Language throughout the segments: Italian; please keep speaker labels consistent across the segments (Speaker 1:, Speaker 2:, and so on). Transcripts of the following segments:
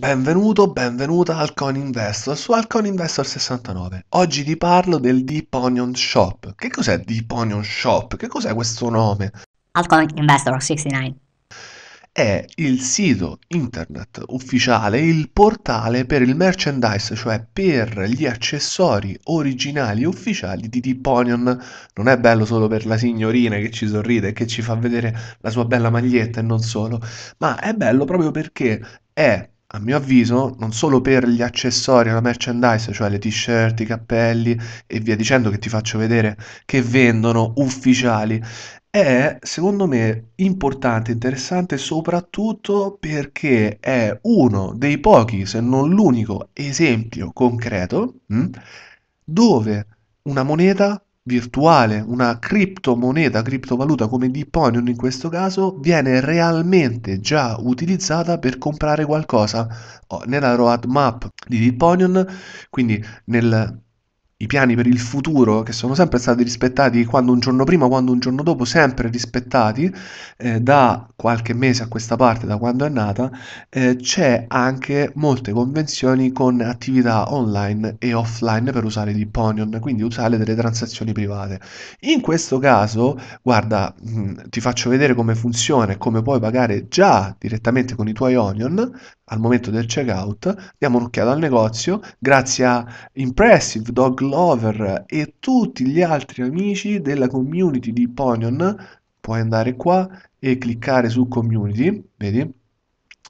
Speaker 1: Benvenuto, benvenuta al Coin Investor su Alcon Investor 69. Oggi ti parlo del Deep Onion Shop. Che cos'è Deep Onion Shop? Che cos'è questo nome? Alcon Investor 69 è il sito internet ufficiale, il portale per il merchandise, cioè per gli accessori originali ufficiali di Deep Onion. Non è bello solo per la signorina che ci sorride e che ci fa vedere la sua bella maglietta e non solo, ma è bello proprio perché è a mio avviso, non solo per gli accessori, la merchandise, cioè le t-shirt, i cappelli e via dicendo che ti faccio vedere che vendono ufficiali, è secondo me importante, interessante soprattutto perché è uno dei pochi, se non l'unico esempio concreto, mh, hm, dove una moneta virtuale, una criptomoneta, criptovaluta come Diponium in questo caso, viene realmente già utilizzata per comprare qualcosa nella roadmap di Diponium, quindi nel i piani per il futuro che sono sempre stati rispettati quando un giorno prima, quando un giorno dopo, sempre rispettati eh, da qualche mese a questa parte, da quando è nata, eh, c'è anche molte convenzioni con attività online e offline per usare di Ponion, quindi usare delle transazioni private. In questo caso, guarda, mh, mm, ti faccio vedere come funziona e come puoi pagare già direttamente con i tuoi Onion, al momento del checkout, diamo un'occhiata al negozio, grazie a Impressive, Dog Lover e tutti gli altri amici della community di Ponyon, puoi andare qua e cliccare su community, vedi?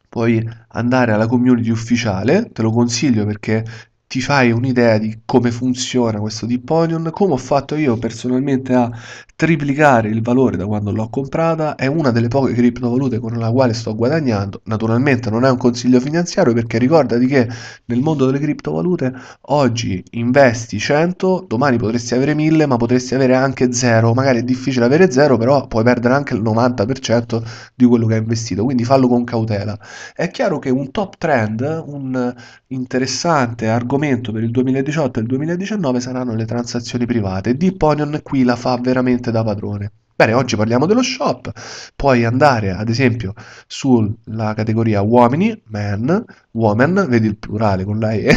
Speaker 1: Puoi andare alla community ufficiale, te lo consiglio perché ti fai un'idea di come funziona questo Diponion, come ho fatto io personalmente a triplicare il valore da quando l'ho comprata, è una delle poche criptovalute con la quale sto guadagnando, naturalmente non è un consiglio finanziario perché ricordati che nel mondo delle criptovalute oggi investi 100, domani potresti avere 1000 ma potresti avere anche 0, magari è difficile avere 0 però puoi perdere anche il 90% di quello che hai investito, quindi fallo con cautela. È chiaro che un top trend, un interessante argomento, argomento per il 2018 e il 2019 saranno le transazioni private. Deeponion qui la fa veramente da padrone. Bene, oggi parliamo dello shop, puoi andare ad esempio sulla categoria uomini, men, woman, vedi il plurale con la E,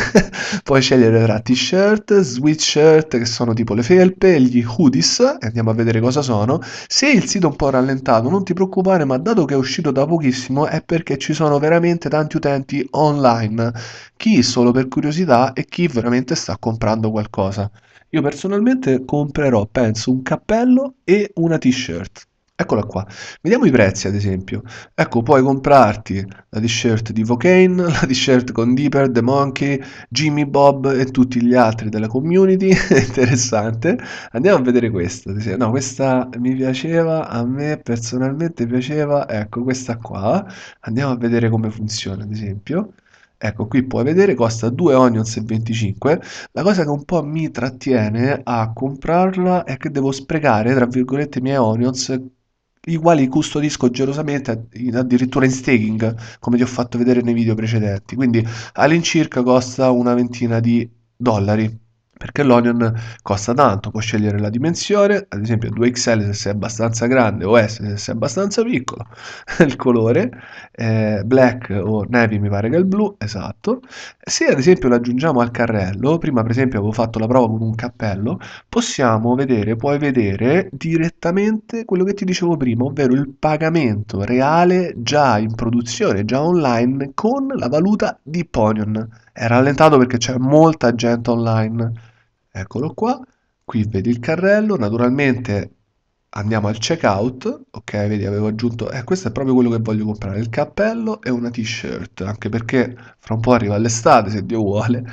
Speaker 1: puoi scegliere tra t-shirt, sweatshirt che sono tipo le felpe, gli hoodies, andiamo a vedere cosa sono. Se il sito è un po' rallentato non ti preoccupare, ma dato che è uscito da pochissimo è perché ci sono veramente tanti utenti online, chi solo per curiosità e chi veramente sta comprando qualcosa. Io personalmente comprerò, penso, un cappello e una t-shirt. Eccola qua. Vediamo i prezzi, ad esempio. Ecco, puoi comprarti la t-shirt di Vocane, la t-shirt con Deeper, The Monkey, Jimmy Bob e tutti gli altri della community. Interessante. Andiamo a vedere questa. No, questa mi piaceva, a me personalmente piaceva. Ecco, questa qua. Andiamo a vedere come funziona, ad esempio. Ecco, qui puoi vedere, costa 2 onions e 25. La cosa che un po' mi trattiene a comprarla è che devo sprecare, tra virgolette, i miei onions i quali custodisco gelosamente addirittura in staking, come ti ho fatto vedere nei video precedenti. Quindi all'incirca costa una ventina di dollari perché l'Onion costa tanto, puoi scegliere la dimensione, ad esempio 2XL se sei abbastanza grande o S se sei abbastanza piccolo, il colore, eh, black o navy mi pare che è il blu, esatto. Se ad esempio lo aggiungiamo al carrello, prima per esempio avevo fatto la prova con un cappello, possiamo vedere, puoi vedere direttamente quello che ti dicevo prima, ovvero il pagamento reale già in produzione, già online con la valuta di Ponion. È rallentato perché c'è molta gente online eccolo qua, qui vedi il carrello, naturalmente andiamo al checkout, ok, vedi avevo aggiunto, eh, questo è proprio quello che voglio comprare, il cappello e una t-shirt, anche perché fra un po' arriva l'estate se Dio vuole.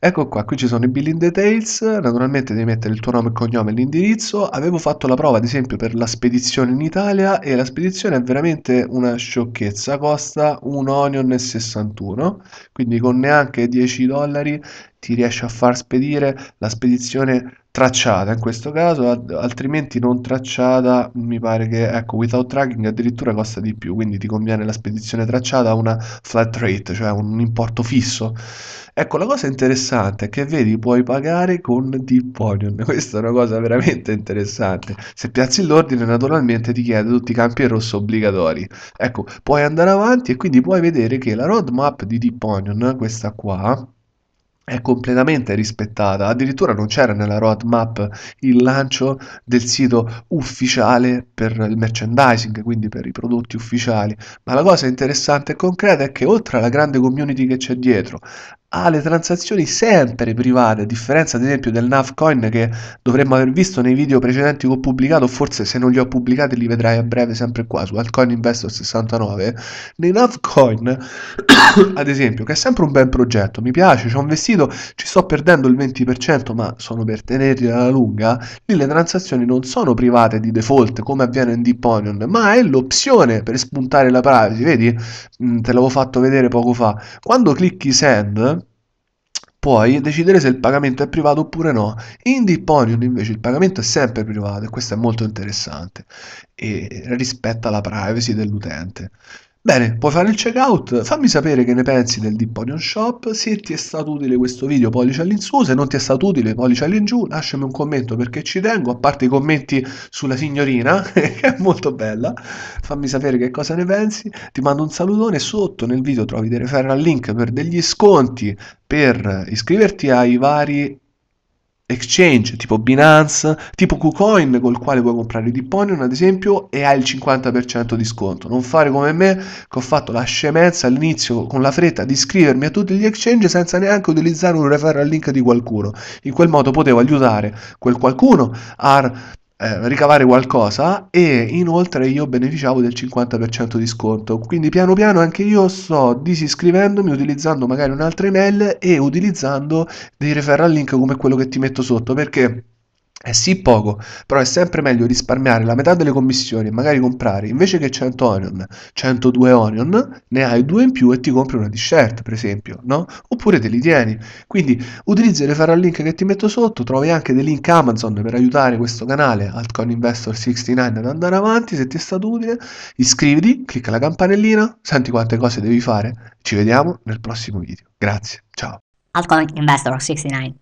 Speaker 1: Ecco qua, qui ci sono i billing details, naturalmente devi mettere il tuo nome e cognome e l'indirizzo, avevo fatto la prova ad esempio per la spedizione in Italia e la spedizione è veramente una sciocchezza, costa un onion e 61, quindi con neanche 10 dollari ti riesce a far spedire la spedizione tracciata in questo caso, altrimenti non tracciata mi pare che ecco without tracking addirittura costa di più, quindi ti conviene la spedizione tracciata a una flat rate, cioè un importo fisso. Ecco, la cosa interessante è che vedi puoi pagare con Deeponion, questa è una cosa veramente interessante. Se piazzi l'ordine naturalmente ti chiede tutti i campi rosso obbligatori. Ecco, puoi andare avanti e quindi puoi vedere che la roadmap di Deeponion, questa qua, è completamente rispettata. Addirittura non c'era nella roadmap il lancio del sito ufficiale per il merchandising, quindi per i prodotti ufficiali. Ma la cosa interessante e concreta è che oltre alla grande community che c'è dietro, ha le transazioni sempre private, a differenza ad esempio del Navcoin che dovremmo aver visto nei video precedenti che ho pubblicato, forse se non li ho pubblicati li vedrai a breve sempre qua su Alcoin Investor 69. Nei Navcoin, ad esempio, che è sempre un bel progetto, mi piace, ci ho investito, ci sto perdendo il 20%, ma sono per tenerli alla lunga, lì le transazioni non sono private di default come avviene in Deeponion, ma è l'opzione per spuntare la privacy, vedi? Mm, te l'avevo fatto vedere poco fa. Quando clicchi send puoi decidere se il pagamento è privato oppure no. In Diponium invece il pagamento è sempre privato e questo è molto interessante e rispetta la privacy dell'utente. Bene, puoi fare il checkout, fammi sapere che ne pensi del Deep Onion Shop, se ti è stato utile questo video pollice all'insù, se non ti è stato utile pollice all'ingiù, lasciami un commento perché ci tengo, a parte i commenti sulla signorina, che è molto bella, fammi sapere che cosa ne pensi, ti mando un salutone, sotto nel video trovi dei referral link per degli sconti, per iscriverti ai vari exchange tipo Binance, tipo KuCoin col quale puoi comprare Diponium ad esempio e hai il 50% di sconto. Non fare come me che ho fatto la scemenza all'inizio con la fretta di iscrivermi a tutti gli exchange senza neanche utilizzare un referral link di qualcuno. In quel modo potevo aiutare quel qualcuno a eh, ricavare qualcosa e inoltre io beneficiavo del 50% di sconto. Quindi piano piano anche io sto disiscrivendomi utilizzando magari un'altra email e utilizzando dei referral link come quello che ti metto sotto perché è eh sì poco, però è sempre meglio risparmiare la metà delle commissioni e magari comprare invece che 100 Onion, 102 Onion, ne hai due in più e ti compri una t-shirt, per esempio, no? Oppure te li tieni. Quindi utilizza il referral link che ti metto sotto, trovi anche dei link Amazon per aiutare questo canale Altcoin Investor 69 ad andare avanti, se ti è stato utile, iscriviti, clicca la campanellina, senti quante cose devi fare. Ci vediamo nel prossimo video. Grazie, ciao. Altcoin Investor 69